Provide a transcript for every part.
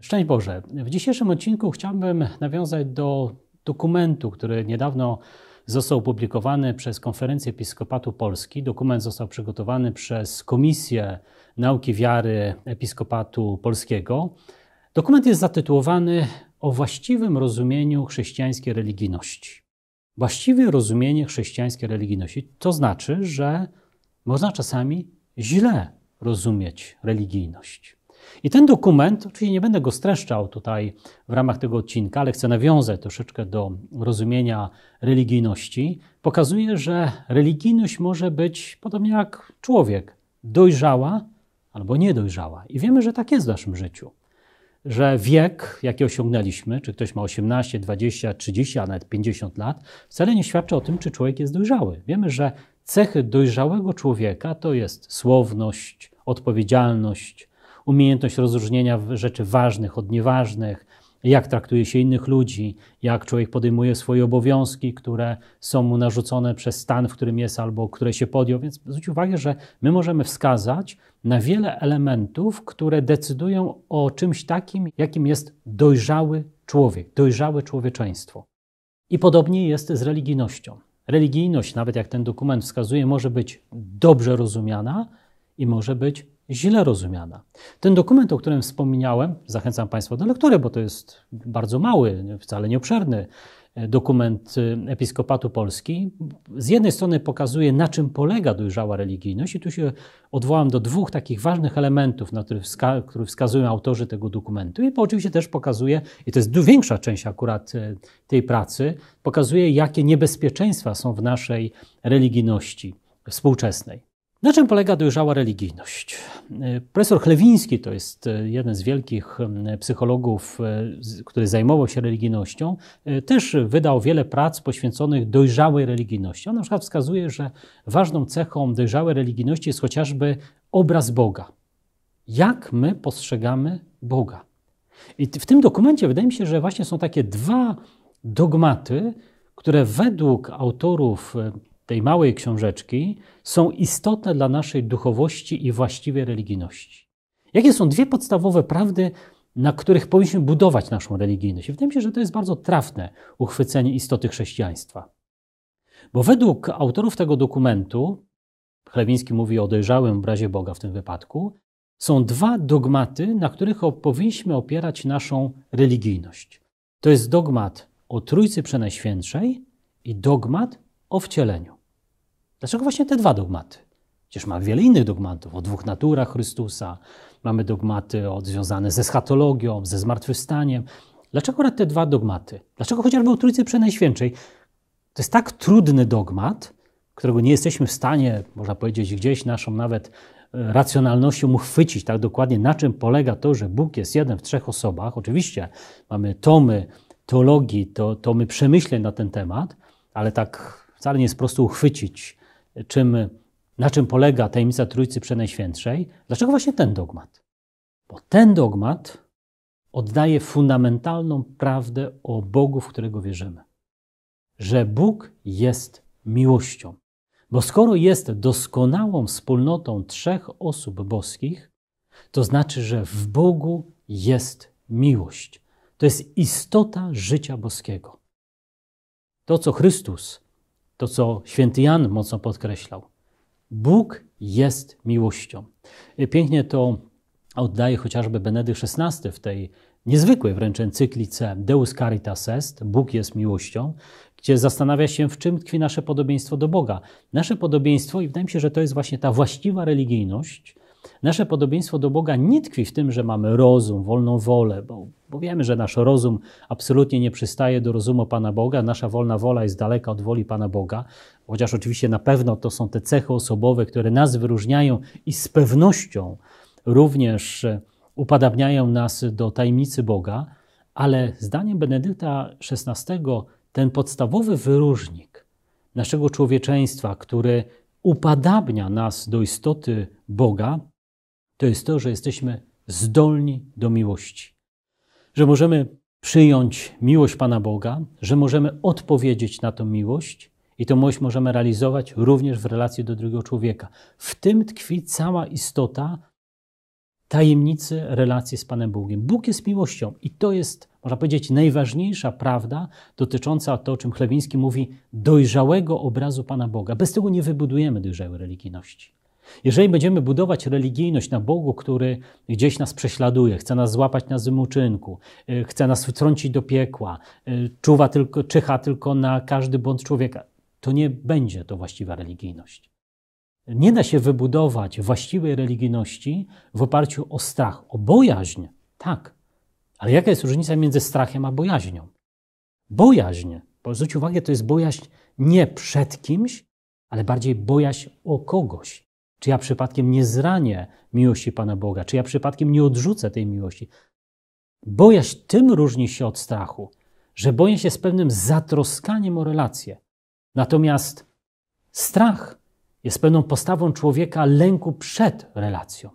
Szczęść Boże. W dzisiejszym odcinku chciałbym nawiązać do dokumentu, który niedawno został opublikowany przez Konferencję Episkopatu Polski. Dokument został przygotowany przez Komisję Nauki Wiary Episkopatu Polskiego. Dokument jest zatytułowany O właściwym rozumieniu chrześcijańskiej religijności. Właściwe rozumienie chrześcijańskiej religijności to znaczy, że można czasami źle rozumieć religijność. I ten dokument, oczywiście nie będę go streszczał tutaj w ramach tego odcinka, ale chcę nawiązać troszeczkę do rozumienia religijności, pokazuje, że religijność może być podobnie jak człowiek dojrzała albo niedojrzała. I wiemy, że tak jest w naszym życiu. Że wiek, jaki osiągnęliśmy, czy ktoś ma 18, 20, 30, a nawet 50 lat, wcale nie świadczy o tym, czy człowiek jest dojrzały. Wiemy, że cechy dojrzałego człowieka to jest słowność, odpowiedzialność, umiejętność rozróżnienia rzeczy ważnych od nieważnych, jak traktuje się innych ludzi, jak człowiek podejmuje swoje obowiązki, które są mu narzucone przez stan, w którym jest albo które się podjął. Więc zwróć uwagę, że my możemy wskazać na wiele elementów, które decydują o czymś takim, jakim jest dojrzały człowiek, dojrzałe człowieczeństwo. I podobnie jest z religijnością. Religijność, nawet jak ten dokument wskazuje, może być dobrze rozumiana i może być źle rozumiana. Ten dokument, o którym wspomniałem, zachęcam Państwa do lektury, bo to jest bardzo mały, wcale nieobszerny e, dokument y, Episkopatu Polski. Z jednej strony pokazuje, na czym polega dojrzała religijność, i tu się odwołam do dwóch takich ważnych elementów, na które, wska które wskazują autorzy tego dokumentu. I oczywiście też pokazuje, i to jest większa część akurat e, tej pracy, pokazuje, jakie niebezpieczeństwa są w naszej religijności współczesnej. Na czym polega dojrzała religijność? Profesor Chlewiński to jest e, jeden z wielkich psychologów, e, który zajmował się religijnością. E, też wydał wiele prac poświęconych dojrzałej religijności. On na przykład wskazuje, że ważną cechą dojrzałej religijności jest chociażby obraz Boga. Jak my postrzegamy Boga? I w tym dokumencie wydaje mi się, że właśnie są takie dwa dogmaty, które według autorów tej małej książeczki są istotne dla naszej duchowości i właściwej religijności. Jakie są dwie podstawowe prawdy, na których powinniśmy budować naszą religijność? I wydaje mi się, że to jest bardzo trafne uchwycenie istoty chrześcijaństwa. Bo według autorów tego dokumentu, Chlewiński mówi o dojrzałym obrazie Boga w tym wypadku, są dwa dogmaty, na których powinniśmy opierać naszą religijność. To jest dogmat o Trójcy Przenajświętszej i dogmat o wcieleniu. Dlaczego właśnie te dwa dogmaty? Przecież mamy wiele innych dogmatów o dwóch naturach Chrystusa, mamy dogmaty od, związane ze schatologią, ze zmartwychwstaniem. Dlaczego akurat te dwa dogmaty? Dlaczego chociażby o Trójcy Przenajświętszej? To jest tak trudny dogmat, którego nie jesteśmy w stanie, można powiedzieć, gdzieś naszą nawet e, racjonalnością uchwycić tak dokładnie, na czym polega to, że Bóg jest jeden w trzech osobach. Oczywiście mamy tomy teologii, to, tomy przemyśleń na ten temat, ale tak wcale nie jest prosto uchwycić czym, na czym polega tajemnica Trójcy Przenajświętszej, dlaczego właśnie ten dogmat? Bo ten dogmat oddaje fundamentalną prawdę o Bogu, w którego wierzymy. Że Bóg jest miłością. Bo skoro jest doskonałą wspólnotą trzech osób boskich, to znaczy, że w Bogu jest miłość. To jest istota życia boskiego. To, co Chrystus to co święty Jan mocno podkreślał. Bóg jest miłością. E, pięknie to oddaje chociażby Benedykt XVI w tej niezwykłej wręcz encyklice Deus Caritas Est, Bóg jest miłością, gdzie zastanawia się, w czym tkwi nasze podobieństwo do Boga. Nasze podobieństwo, i wydaje mi się, że to jest właśnie ta właściwa religijność, Nasze podobieństwo do Boga nie tkwi w tym, że mamy rozum, wolną wolę, bo, bo wiemy, że nasz rozum absolutnie nie przystaje do rozumu Pana Boga, nasza wolna wola jest daleka od woli Pana Boga, chociaż oczywiście na pewno to są te cechy osobowe, które nas wyróżniają i z pewnością również e, upadabniają nas do tajemnicy Boga, ale zdaniem Benedykta XVI ten podstawowy wyróżnik naszego człowieczeństwa, który upadabnia nas do istoty Boga, to jest to, że jesteśmy zdolni do miłości. Że możemy przyjąć miłość Pana Boga, że możemy odpowiedzieć na tą miłość i tą miłość możemy realizować również w relacji do drugiego człowieka. W tym tkwi cała istota tajemnicy relacji z Panem Bogiem. Bóg jest miłością i to jest, można powiedzieć, najważniejsza prawda dotycząca to, o czym Chlewiński mówi, dojrzałego obrazu Pana Boga. Bez tego nie wybudujemy dojrzałej religijności. Jeżeli będziemy budować religijność na Bogu, który gdzieś nas prześladuje, chce nas złapać na złym uczynku, y, chce nas wtrącić do piekła, y, czuwa tylko, czyha tylko na każdy błąd człowieka, to nie będzie to właściwa religijność. Nie da się wybudować właściwej religijności w oparciu o strach, o bojaźń. Tak. Ale jaka jest różnica między strachem a bojaźnią? Bojaźń, zwróć uwagę, to jest bojaźń nie przed kimś, ale bardziej bojaźń o kogoś. Czy ja przypadkiem nie zranię miłości Pana Boga? Czy ja przypadkiem nie odrzucę tej miłości? Bojaźń tym różni się od strachu, że boję się z pewnym zatroskaniem o relacje. Natomiast strach jest pewną postawą człowieka lęku przed relacją,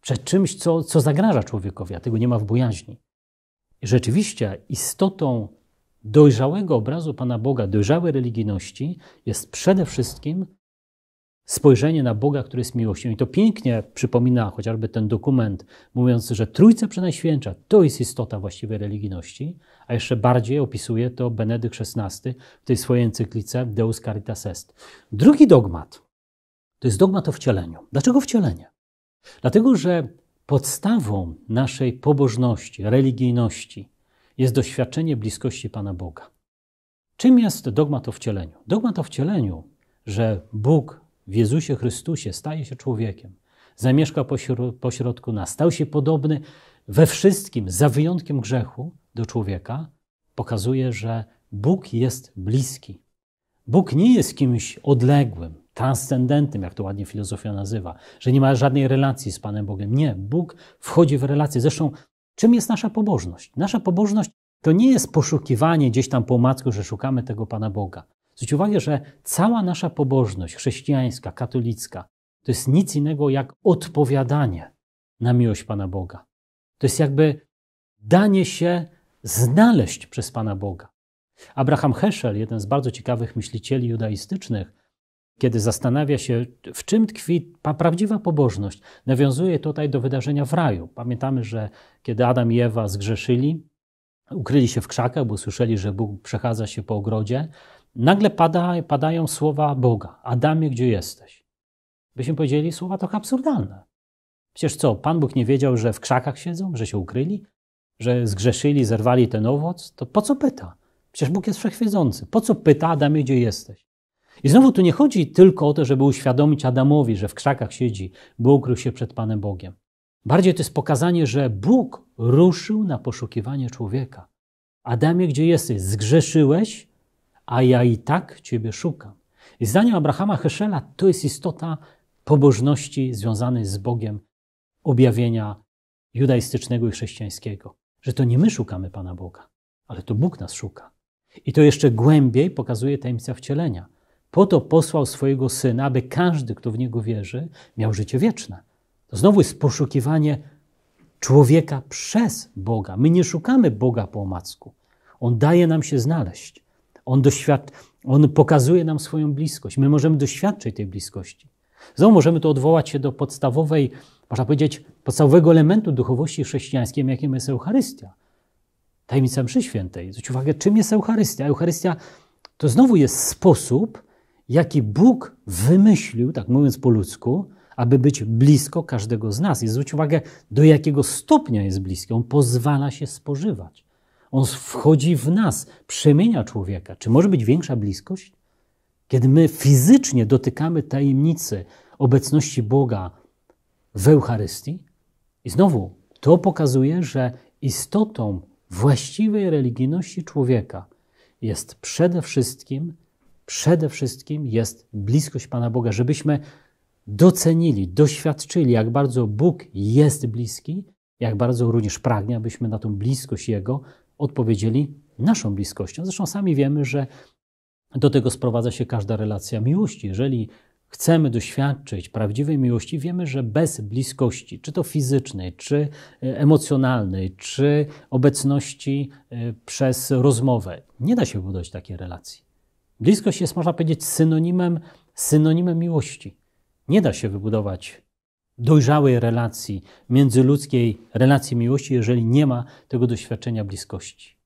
przed czymś, co, co zagraża człowiekowi, a tego nie ma w bojaźni. I rzeczywiście istotą dojrzałego obrazu Pana Boga, dojrzałej religijności jest przede wszystkim spojrzenie na Boga, który jest miłością. I to pięknie przypomina chociażby ten dokument mówiący, że Trójca Przenajświętsza to jest istota właściwej religijności, a jeszcze bardziej opisuje to Benedykt XVI w tej swojej encyklice Deus Caritas Est. Drugi dogmat to jest dogmat o wcieleniu. Dlaczego wcielenie? Dlatego, że podstawą naszej pobożności, religijności jest doświadczenie bliskości Pana Boga. Czym jest dogmat o wcieleniu? Dogmat o wcieleniu, że Bóg w Jezusie Chrystusie staje się człowiekiem, zamieszka pośrodku nas, stał się podobny we wszystkim, za wyjątkiem grzechu, do człowieka, pokazuje, że Bóg jest bliski. Bóg nie jest kimś odległym, transcendentnym, jak to ładnie filozofia nazywa, że nie ma żadnej relacji z Panem Bogiem. Nie, Bóg wchodzi w relację. Zresztą, czym jest nasza pobożność? Nasza pobożność to nie jest poszukiwanie gdzieś tam po omacku, że szukamy tego Pana Boga. Zwróć uwagę, że cała nasza pobożność chrześcijańska, katolicka, to jest nic innego jak odpowiadanie na miłość Pana Boga. To jest jakby danie się znaleźć przez Pana Boga. Abraham Heschel, jeden z bardzo ciekawych myślicieli judaistycznych, kiedy zastanawia się, w czym tkwi prawdziwa pobożność, nawiązuje tutaj do wydarzenia w raju. Pamiętamy, że kiedy Adam i Ewa zgrzeszyli, ukryli się w krzakach, bo słyszeli, że Bóg przechadza się po ogrodzie, nagle pada, padają słowa Boga: Adamie, gdzie jesteś? Byśmy powiedzieli słowa trochę absurdalne. Przecież co, Pan Bóg nie wiedział, że w krzakach siedzą, że się ukryli, że zgrzeszyli, zerwali ten owoc? To po co pyta? Przecież Bóg jest wszechwiedzący. Po co pyta Adamie, gdzie jesteś? I znowu tu nie chodzi tylko o to, żeby uświadomić Adamowi, że w krzakach siedzi, bo ukrył się przed Panem Bogiem. Bardziej to jest pokazanie, że Bóg ruszył na poszukiwanie człowieka. Adamie, gdzie jesteś? Zgrzeszyłeś? a ja i tak Ciebie szukam. I zdaniem Abrahama Heschela to jest istota pobożności związanej z Bogiem objawienia judaistycznego i chrześcijańskiego. Że to nie my szukamy Pana Boga, ale to Bóg nas szuka. I to jeszcze głębiej pokazuje tajemnica wcielenia. Po to posłał swojego syna, aby każdy, kto w niego wierzy, miał życie wieczne. To znowu jest poszukiwanie człowieka przez Boga. My nie szukamy Boga po omacku. On daje nam się znaleźć. On, doświad... On pokazuje nam swoją bliskość. My możemy doświadczyć tej bliskości. Znowu możemy to odwołać się do podstawowej, można powiedzieć, podstawowego elementu duchowości chrześcijańskiej, jakim jest Eucharystia. Tajemnica mszy świętej. Zwróć uwagę, czym jest Eucharystia. Eucharystia to znowu jest sposób, jaki Bóg wymyślił, tak mówiąc po ludzku, aby być blisko każdego z nas. I zwróć uwagę, do jakiego stopnia jest bliski. On pozwala się spożywać. On wchodzi w nas, przemienia człowieka. Czy może być większa bliskość? Kiedy my fizycznie dotykamy tajemnicy obecności Boga w Eucharystii? I znowu, to pokazuje, że istotą właściwej religijności człowieka jest przede wszystkim, przede wszystkim jest bliskość Pana Boga, żebyśmy docenili, doświadczyli, jak bardzo Bóg jest bliski, jak bardzo również pragnie, abyśmy na tą bliskość Jego odpowiedzieli naszą bliskością. Zresztą sami wiemy, że do tego sprowadza się każda relacja miłości. Jeżeli chcemy doświadczyć prawdziwej miłości, wiemy, że bez bliskości, czy to fizycznej, czy e, emocjonalnej, czy obecności e, przez rozmowę, nie da się budować takiej relacji. Bliskość jest, można powiedzieć, synonimem, synonimem miłości. Nie da się wybudować dojrzałej relacji, międzyludzkiej relacji miłości, jeżeli nie ma tego doświadczenia bliskości.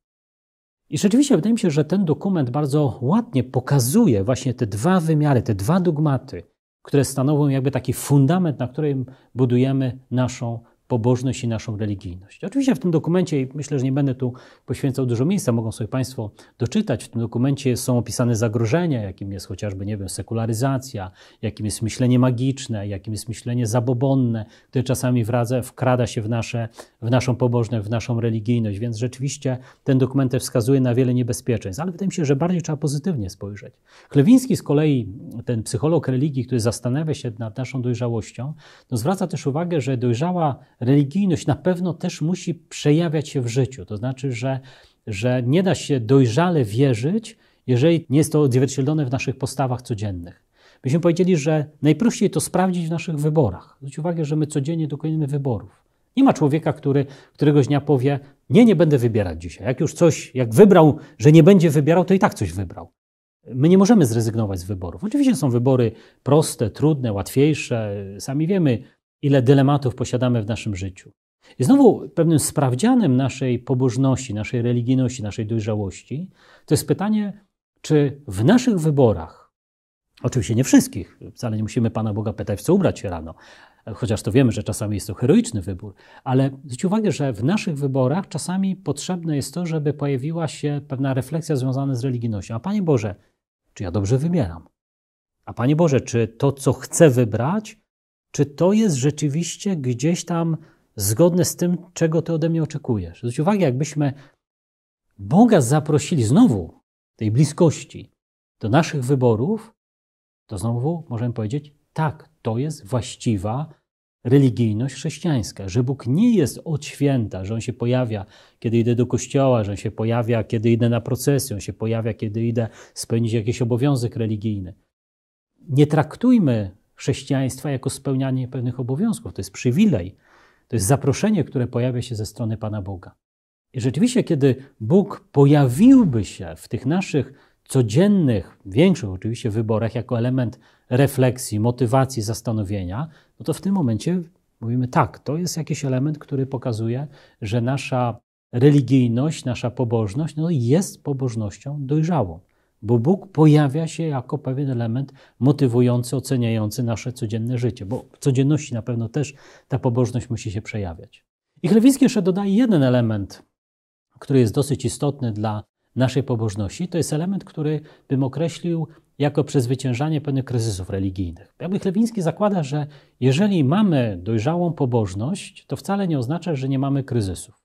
I rzeczywiście wydaje mi się, że ten dokument bardzo ładnie pokazuje właśnie te dwa wymiary, te dwa dogmaty, które stanowią jakby taki fundament, na którym budujemy naszą pobożność i naszą religijność. Oczywiście w tym dokumencie, myślę, że nie będę tu poświęcał dużo miejsca, mogą sobie Państwo doczytać, w tym dokumencie są opisane zagrożenia, jakim jest chociażby, nie wiem, sekularyzacja, jakim jest myślenie magiczne, jakim jest myślenie zabobonne, które czasami wradza, wkrada się w, nasze, w naszą pobożność, w naszą religijność, więc rzeczywiście ten dokument wskazuje na wiele niebezpieczeństw, ale wydaje mi się, że bardziej trzeba pozytywnie spojrzeć. Chlewiński z kolei, ten psycholog religii, który zastanawia się nad naszą dojrzałością, no zwraca też uwagę, że dojrzała religijność na pewno też musi przejawiać się w życiu. To znaczy, że, że nie da się dojrzale wierzyć, jeżeli nie jest to odzwierciedlone w naszych postawach codziennych. Myśmy powiedzieli, że najprościej to sprawdzić w naszych wyborach. Zwróć uwagę, że my codziennie dokonujemy wyborów. Nie ma człowieka, który któregoś dnia powie: Nie, nie będę wybierać dzisiaj. Jak już coś, jak wybrał, że nie będzie wybierał, to i tak coś wybrał. My nie możemy zrezygnować z wyborów. Oczywiście są wybory proste, trudne, łatwiejsze. Sami wiemy, ile dylematów posiadamy w naszym życiu. I znowu pewnym sprawdzianem naszej pobożności, naszej religijności, naszej dojrzałości, to jest pytanie, czy w naszych wyborach, oczywiście nie wszystkich, wcale nie musimy Pana Boga pytać, w co ubrać się rano, chociaż to wiemy, że czasami jest to heroiczny wybór, ale zwróć uwagę, że w naszych wyborach czasami potrzebne jest to, żeby pojawiła się pewna refleksja związana z religijnością. A Panie Boże, czy ja dobrze wybieram? A Panie Boże, czy to, co chcę wybrać, czy to jest rzeczywiście gdzieś tam zgodne z tym, czego ty ode mnie oczekujesz. Zwróć uwagę, jakbyśmy Boga zaprosili znowu tej bliskości do naszych wyborów, to znowu możemy powiedzieć, tak, to jest właściwa religijność chrześcijańska, że Bóg nie jest od święta, że On się pojawia, kiedy idę do kościoła, że On się pojawia, kiedy idę na procesję, On się pojawia, kiedy idę spełnić jakiś obowiązek religijny. Nie traktujmy chrześcijaństwa jako spełnianie pewnych obowiązków. To jest przywilej, to jest zaproszenie, które pojawia się ze strony Pana Boga. I rzeczywiście, kiedy Bóg pojawiłby się w tych naszych codziennych, większych oczywiście wyborach jako element refleksji, motywacji, zastanowienia, no to w tym momencie mówimy tak, to jest jakiś element, który pokazuje, że nasza religijność, nasza pobożność no jest pobożnością dojrzałą bo Bóg pojawia się jako pewien element motywujący, oceniający nasze codzienne życie, bo w codzienności na pewno też ta pobożność musi się przejawiać. I Chlewiński jeszcze dodaje jeden element, który jest dosyć istotny dla naszej pobożności. To jest element, który bym określił jako przezwyciężanie pewnych kryzysów religijnych. Jakby Chlewiński zakłada, że jeżeli mamy dojrzałą pobożność, to wcale nie oznacza, że nie mamy kryzysów.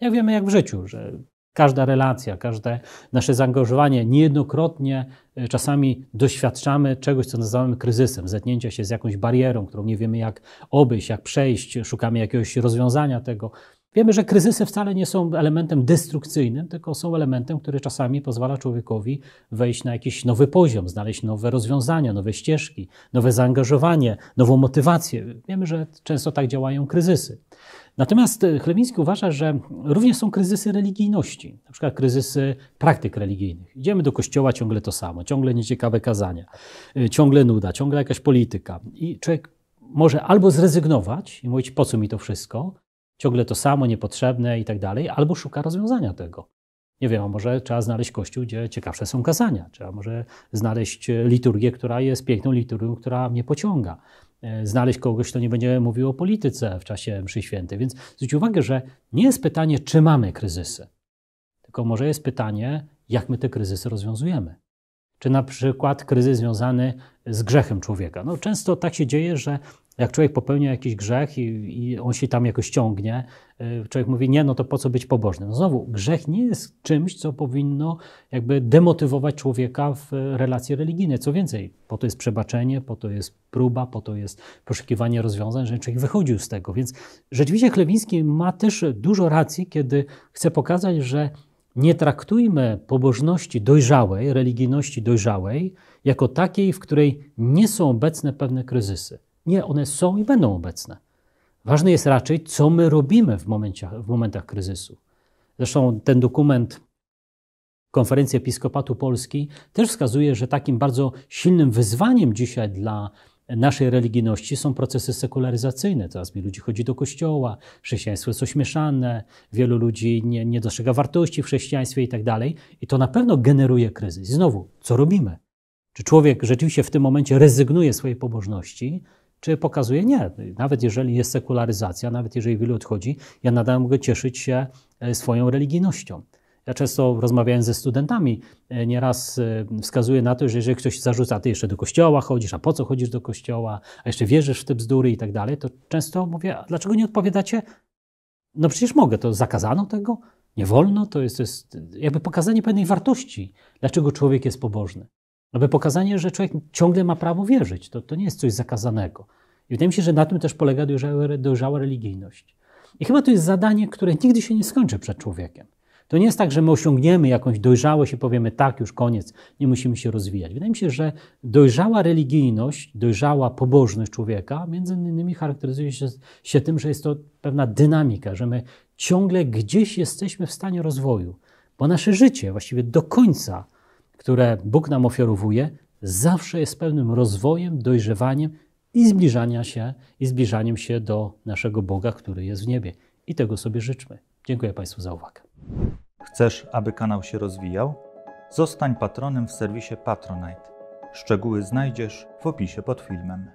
Jak wiemy, jak w życiu, że Każda relacja, każde nasze zaangażowanie, niejednokrotnie e, czasami doświadczamy czegoś, co nazywamy kryzysem, zetknięcia się z jakąś barierą, którą nie wiemy jak obyć, jak przejść, szukamy jakiegoś rozwiązania tego. Wiemy, że kryzysy wcale nie są elementem destrukcyjnym, tylko są elementem, który czasami pozwala człowiekowi wejść na jakiś nowy poziom, znaleźć nowe rozwiązania, nowe ścieżki, nowe zaangażowanie, nową motywację. Wiemy, że często tak działają kryzysy. Natomiast e, Chlewiński uważa, że również są kryzysy religijności, na przykład kryzysy praktyk religijnych. Idziemy do kościoła ciągle to samo, ciągle nieciekawe kazania, e, ciągle nuda, ciągle jakaś polityka. I człowiek może albo zrezygnować i mówić, po co mi to wszystko, ciągle to samo, niepotrzebne i tak dalej, albo szuka rozwiązania tego nie wiem, a może trzeba znaleźć kościół, gdzie ciekawsze są kazania, trzeba może znaleźć e, liturgię, która jest piękną liturgią, która mnie pociąga. E, znaleźć kogoś, kto nie będzie mówił o polityce w czasie mszy świętej. Więc zwróć uwagę, że nie jest pytanie, czy mamy kryzysy, tylko może jest pytanie, jak my te kryzysy rozwiązujemy. Czy na przykład kryzys związany z grzechem człowieka. No, często tak się dzieje, że jak człowiek popełnia jakiś grzech i, i, on się tam jakoś ciągnie, y, człowiek mówi, nie, no to po co być pobożnym? No znowu, grzech nie jest czymś, co powinno jakby demotywować człowieka w relacje religijne. Co więcej, po to jest przebaczenie, po to jest próba, po to jest poszukiwanie rozwiązań, że człowiek wychodził z tego. Więc rzeczywiście Chlewiński ma też dużo racji, kiedy chce pokazać, że nie traktujmy pobożności dojrzałej, religijności dojrzałej, jako takiej, w której nie są obecne pewne kryzysy. Nie, one są i będą obecne. Ważne jest raczej, co my robimy w, momencie, w momentach kryzysu. Zresztą ten dokument Konferencji Episkopatu Polski też wskazuje, że takim bardzo silnym wyzwaniem dzisiaj dla naszej religijności są procesy sekularyzacyjne. Coraz mniej ludzi chodzi do kościoła, chrześcijaństwo jest ośmieszane, wielu ludzi nie, nie dostrzega wartości w chrześcijaństwie i tak dalej. I to na pewno generuje kryzys. znowu, co robimy? Czy człowiek rzeczywiście w tym momencie rezygnuje z swojej pobożności, czy pokazuje? Nie. Nawet jeżeli jest sekularyzacja, nawet jeżeli wielu odchodzi, ja nadal mogę cieszyć się e, swoją religijnością. Ja często rozmawiałem ze studentami, e, nieraz e, wskazuję na to, że jeżeli ktoś zarzuca, ty jeszcze do kościoła chodzisz, a po co chodzisz do kościoła, a jeszcze wierzysz w te bzdury i tak dalej, to często mówię, a dlaczego nie odpowiadacie? No przecież mogę, to zakazano tego, nie wolno, to jest, to jest jakby pokazanie pewnej wartości, dlaczego człowiek jest pobożny. Aby pokazanie, że człowiek ciągle ma prawo wierzyć, to, to nie jest coś zakazanego. I wydaje mi się, że na tym też polega dojrzała, dojrzała religijność. I chyba to jest zadanie, które nigdy się nie skończy przed człowiekiem. To nie jest tak, że my osiągniemy jakąś dojrzałość i powiemy tak, już koniec, nie musimy się rozwijać. Wydaje mi się, że dojrzała religijność, dojrzała pobożność człowieka między innymi charakteryzuje się, się tym, że jest to pewna dynamika, że my ciągle gdzieś jesteśmy w stanie rozwoju, bo nasze życie właściwie do końca, które Bóg nam ofiarowuje, zawsze jest pełnym rozwojem, dojrzewaniem i zbliżania się i zbliżaniem się do naszego Boga, który jest w niebie. I tego sobie życzmy. Dziękuję Państwu za uwagę. Chcesz, aby kanał się rozwijał? Zostań patronem w serwisie Patronite. Szczegóły znajdziesz w opisie pod filmem.